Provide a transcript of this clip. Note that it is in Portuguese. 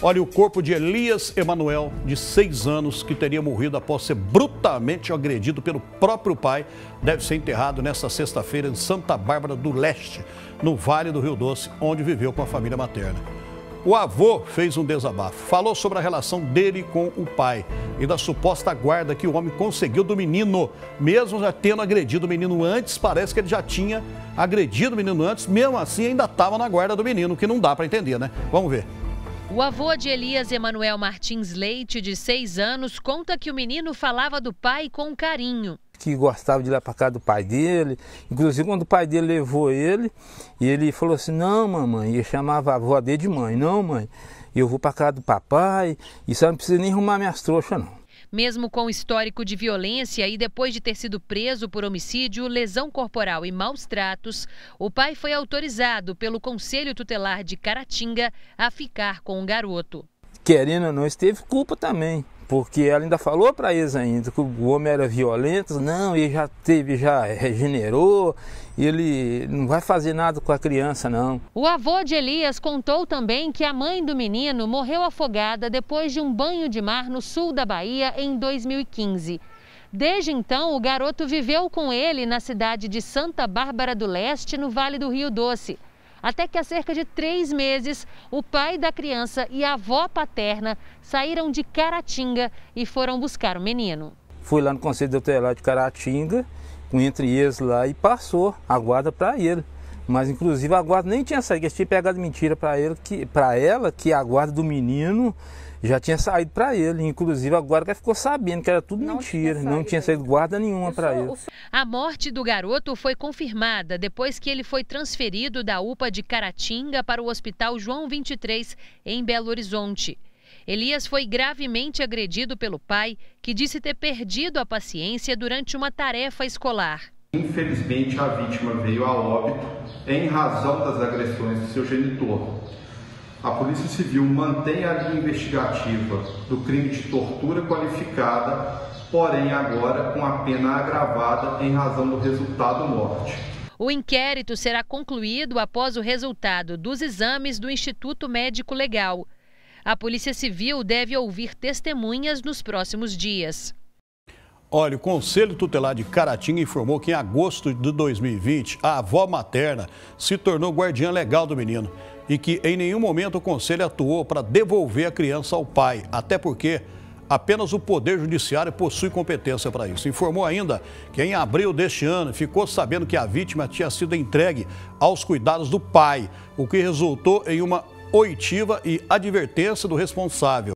Olha, o corpo de Elias Emanuel, de seis anos, que teria morrido após ser brutalmente agredido pelo próprio pai, deve ser enterrado nesta sexta-feira em Santa Bárbara do Leste, no Vale do Rio Doce, onde viveu com a família materna. O avô fez um desabafo, falou sobre a relação dele com o pai e da suposta guarda que o homem conseguiu do menino, mesmo já tendo agredido o menino antes, parece que ele já tinha agredido o menino antes, mesmo assim ainda estava na guarda do menino, que não dá para entender, né? Vamos ver. O avô de Elias Emanuel Martins Leite, de seis anos, conta que o menino falava do pai com carinho. Que gostava de ir lá para casa do pai dele. Inclusive, quando o pai dele levou ele, ele falou assim: Não, mamãe. E chamava a avó dele de mãe: Não, mãe, eu vou para casa do papai. E só não precisa nem arrumar minhas trouxas, não. Mesmo com histórico de violência e depois de ter sido preso por homicídio, lesão corporal e maus tratos, o pai foi autorizado pelo Conselho Tutelar de Caratinga a ficar com o garoto querendo ou não, esteve culpa também. Porque ela ainda falou para eles ainda que o homem era violento, não, ele já teve, já regenerou, ele não vai fazer nada com a criança, não. O avô de Elias contou também que a mãe do menino morreu afogada depois de um banho de mar no sul da Bahia em 2015. Desde então, o garoto viveu com ele na cidade de Santa Bárbara do Leste, no Vale do Rio Doce até que há cerca de três meses o pai da criança e a avó paterna saíram de Caratinga e foram buscar o menino. Fui lá no Conselho Tutelar de Caratinga, com entre eles lá, e passou a guarda para ele. Mas inclusive a guarda nem tinha saído, que tinha pegado mentira para ele, que para ela que a guarda do menino já tinha saído para ele. Inclusive a guarda ficou sabendo que era tudo não mentira, tinha não tinha saído guarda nenhuma para ele. A morte do garoto foi confirmada depois que ele foi transferido da UPA de Caratinga para o Hospital João 23 em Belo Horizonte. Elias foi gravemente agredido pelo pai, que disse ter perdido a paciência durante uma tarefa escolar. Infelizmente, a vítima veio a óbito em razão das agressões do seu genitor. A Polícia Civil mantém a linha investigativa do crime de tortura qualificada, porém agora com a pena agravada em razão do resultado morte. O inquérito será concluído após o resultado dos exames do Instituto Médico Legal. A Polícia Civil deve ouvir testemunhas nos próximos dias. Olha, o Conselho Tutelar de Caratinga informou que em agosto de 2020, a avó materna se tornou guardiã legal do menino e que em nenhum momento o conselho atuou para devolver a criança ao pai, até porque apenas o Poder Judiciário possui competência para isso. Informou ainda que em abril deste ano ficou sabendo que a vítima tinha sido entregue aos cuidados do pai, o que resultou em uma oitiva e advertência do responsável.